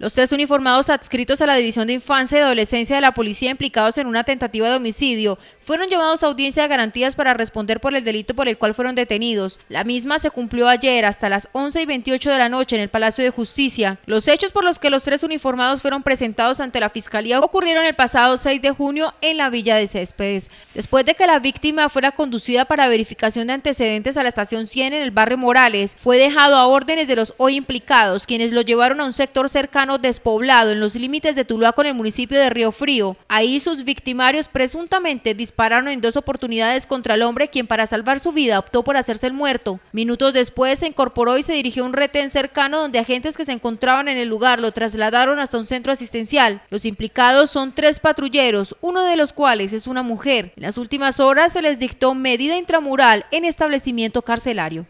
Los tres uniformados adscritos a la División de Infancia y Adolescencia de la Policía implicados en una tentativa de homicidio fueron llamados a audiencia de garantías para responder por el delito por el cual fueron detenidos. La misma se cumplió ayer hasta las 11 y 28 de la noche en el Palacio de Justicia. Los hechos por los que los tres uniformados fueron presentados ante la Fiscalía ocurrieron el pasado 6 de junio en la Villa de Céspedes. Después de que la víctima fuera conducida para verificación de antecedentes a la estación 100 en el barrio Morales, fue dejado a órdenes de los hoy implicados, quienes lo llevaron a un sector cercano despoblado en los límites de Tuluá con el municipio de Río Frío. Ahí sus victimarios presuntamente pararon en dos oportunidades contra el hombre, quien para salvar su vida optó por hacerse el muerto. Minutos después se incorporó y se dirigió a un retén cercano donde agentes que se encontraban en el lugar lo trasladaron hasta un centro asistencial. Los implicados son tres patrulleros, uno de los cuales es una mujer. En las últimas horas se les dictó medida intramural en establecimiento carcelario.